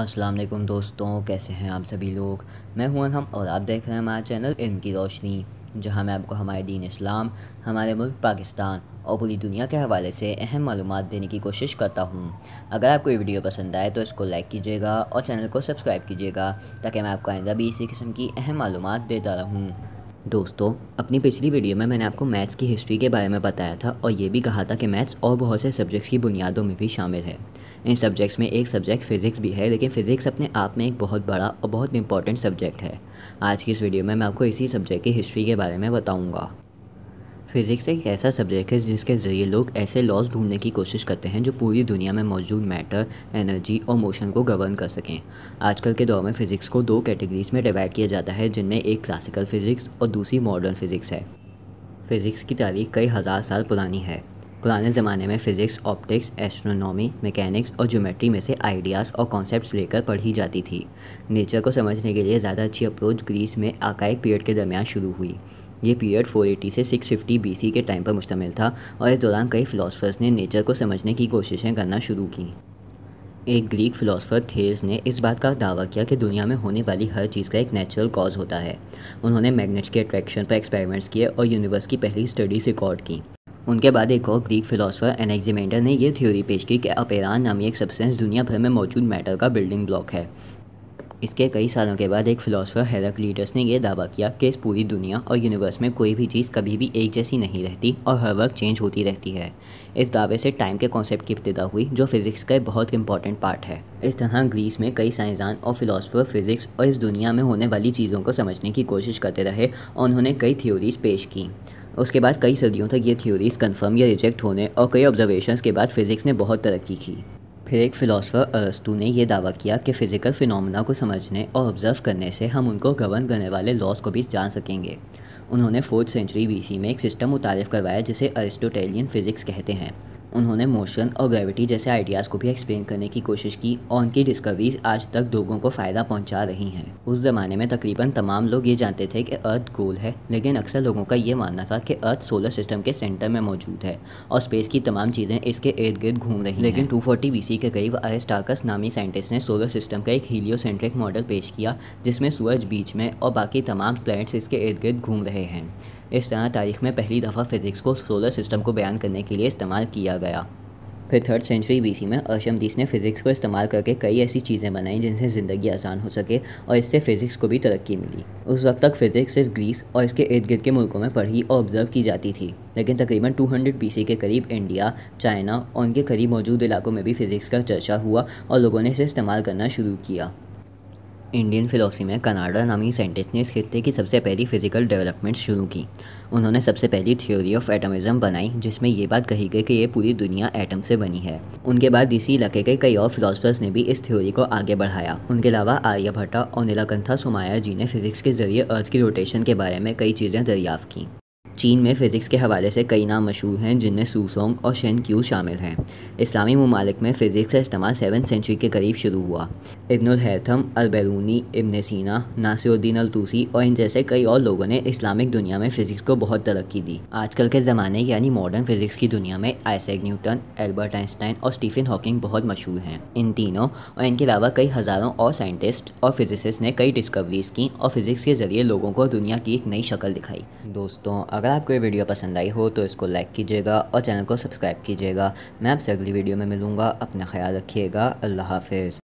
अस्सलाम वालेकुम दोस्तों कैसे हैं आप सभी लोग मैं हूं हम और आप देख रहे हैं हमारा चैनल इनकी रोशनी जहां मैं आपको हमारे दीन इस्लाम हमारे मुल्क पाकिस्तान और पूरी दुनिया के हवाले से अहम मालूम देने की कोशिश करता हूं अगर आपको ये वीडियो पसंद आए तो इसको लाइक कीजिएगा और चैनल को सब्सक्राइब कीजिएगा ताकि मैं आपको आइंदा भी इसी किस्म की अहम मालूम देता रहूँ दोस्तों अपनी पिछली वीडियो में मैंने आपको मैथ्स की हिस्ट्री के बारे में बताया था और ये भी कहा था कि मैथ्स और बहुत से सब्जेक्ट्स की बुनियादों में भी शामिल है इन सब्जेक्ट्स में एक सब्जेक्ट फिज़िक्स भी है लेकिन फ़िज़िक्स अपने आप में एक बहुत बड़ा और बहुत इंपॉर्टेंट सब्जेक्ट है आज की इस वीडियो में मैं आपको इसी सब्जेक्ट की हिस्ट्री के बारे में बताऊँगा फिज़िक्स एक ऐसा सब्जेक्ट है जिसके ज़रिए लोग ऐसे लॉज ढूंढने की कोशिश करते हैं जो पूरी दुनिया में मौजूद मैटर एनर्जी और मोशन को गवर्न कर सकें आजकल के दौर में फ़िज़िक्स को दो कैटेगरीज में डिवाइड किया जाता है जिनमें एक क्लासिकल फ़िज़िक्स और दूसरी मॉडर्न फ़िज़िक्स है फ़िज़िक्स की तारीख कई हज़ार साल पुरानी है पुराने ज़माने में फ़िज़िक्स ऑप्टिक्स एस्ट्रोनॉमी मैकेनिक्स और ज्योमेट्री में से आइडियाज़ और कॉन्सेप्ट्स लेकर पढ़ी जाती थी नेचर को समझने के लिए ज़्यादा अच्छी अप्रोच ग्रीस में आकाइक पीरियड के दरमियान शुरू हुई ये पीरियड 480 से 650 बीसी के टाइम पर मुश्तमिल था और इस दौरान कई फ़िलासफ़र्स ने नेचर को समझने की कोशिशें करना शुरू की एक ग्रीक फ़िलासफ़र थेज ने इस बात का दावा किया कि दुनिया में होने वाली हर चीज़ का एक नेचुरल कॉज होता है उन्होंने मैग्नेट्स के अट्रैक्शन पर एक्सपेरिमेंट्स किए और यूनिवर्स की पहली स्टडीज रिकॉर्ड की उनके बाद एक और ग्रीक फ़िलासफ़र एनेक्जिमेंडर ने यह थ्योरी पेश की कि अपेरान नामी एक सब्सटेंस दुनिया भर में मौजूद मैटर का बिल्डिंग ब्लॉक है इसके कई सालों के बाद एक फ़िलासफ़र लीडर्स ने यह दावा किया कि इस पूरी दुनिया और यूनिवर्स में कोई भी चीज़ कभी भी एक जैसी नहीं रहती और हर वक्त चेंज होती रहती है इस दावे से टाइम के कॉन्सेप्ट की इब्तदा हुई जो फिज़िक्स का एक बहुत इंपॉर्टेंट पार्ट है इस तरह ग्रीस में कई साइंसदान और फिलासफ़र फिज़िक्स और इस दुनिया में होने वाली चीज़ों को समझने की कोशिश करते रहे और उन्होंने कई थ्योरीज़ पेश की उसके बाद कई सदियों तक ये थ्योरीज़ कंफर्म या रिजेक्ट होने और कई ऑब्जर्वेशंस के बाद फिज़िक्स ने बहुत तरक्की की फिर एक फ़िलासफ़र अरस्तू ने यह दावा किया कि फ़िज़िकल फिनोमेना को समझने और ऑब्ज़र्व करने से हम उनको गवर्न करने वाले लॉस को भी जान सकेंगे उन्होंने फोर्थ सेंचुरी बीसी में एक सिस्टम मुतारफ़ करवाया जिसे अरिस्टोटेलियन फ़िज़िक्स कहते हैं उन्होंने मोशन और ग्रेविटी जैसे आइडियाज़ को भी एक्सप्लेन करने की कोशिश की और उनकी डिस्कवरीज आज तक लोगों को फ़ायदा पहुंचा रही हैं उस ज़माने में तकरीबन तमाम लोग ये जानते थे कि अर्थ गोल है लेकिन अक्सर लोगों का ये मानना था कि अर्थ सोलर सिस्टम के सेंटर में मौजूद है और स्पेस की तमाम चीज़ें इसके इर्द गिर्द घूम रही लेकिन टू फोर्टी बी के करीब अरेस्टाकस नामी साइंटिस्ट ने सोलर सिस्टम का एक हीलियोसेंट्रिक मॉडल पेश किया जिसमें सूरज बीच में और बाकी तमाम प्लैनेट्स इसके इर्द गिर्द घूम रहे हैं इस तरह तारीख में पहली दफ़ा फिज़िक्स को सोलर सिस्टम को बयान करने के लिए इस्तेमाल किया गया फिर थर्ड सेंचुरी बीसी में अर्शमदीस ने फ़िज़िक्स को इस्तेमाल करके कई ऐसी चीज़ें बनाई जिनसे ज़िंदगी आसान हो सके और इससे फ़िज़िक्स को भी तरक्की मिली उस वक्त तक फ़िज़िक्स सिर्फ ग्रीस और इसके इर्द गिर्द के मुल्कों में पढ़ी और ऑब्ज़र्व की जाती थी लेकिन तकरीबन 200 सी के करीब इंडिया चाइना और उनके करीब मौजूद इलाकों में भी फ़िज़िक्स का चर्चा हुआ और लोगों ने इसे इस्तेमाल करना शुरू किया इंडियन फिलोसफी में कनाडा नामी साइंटिस्ट ने इस खत्े की सबसे पहली फिजिकल डेवलपमेंट शुरू की उन्होंने सबसे पहली थ्योरी ऑफ एटमिज्म बनाई जिसमें ये बात कही गई कि ये पूरी दुनिया एटम से बनी है उनके बाद इसी इलाके के कई और फिलोसफर्स ने भी इस थ्योरी को आगे बढ़ाया उनके अलावा आर्यभट्टा और नीलाकंथा सुमाया जी ने फिजिक्स के जरिए अर्थ की रोटेशन के बारे में कई चीज़ें दरियाफ़ की चीन में फ़िज़िक्स के हवाले से कई नाम मशहूर हैं जिनमें सूसोंग और शेन क्यू शामिल हैं इस्लामी ममालिक में फ़िज़िक्स का इस्तेमाल सेवन सेंचुरी के करीब शुरू हुआ इब्नुल हैथम अलबैरूनी इब्न सीना नासिरुद्दीन अलतूसी और इन जैसे कई और लोगों ने इस्लामिक दुनिया में फ़िज़िक्स को बहुत तरक्की दी आजकल के ज़माने यानी मॉडर्न फ़िज़िक्स की दुनिया में आइसैक न्यूटन एल्बर्ट आइंस्टाइन और स्टीफन हॉकिंग बहुत मशहूर हैं इन तीनों और इनके अलावा कई हज़ारों और साइंटिस्ट और फिजिसिस्ट ने कई डिस्कवरीज की और फिज़िक्स के ज़रिए लोगों को दुनिया की एक नई शक्ल दिखाई दोस्तों अगर आपको ये वीडियो पसंद आई हो तो इसको लाइक कीजिएगा और चैनल को सब्सक्राइब कीजिएगा मैं आपसे अगली वीडियो में मिलूँगा अपना ख्याल रखिएगा अल्लाह हाफिज़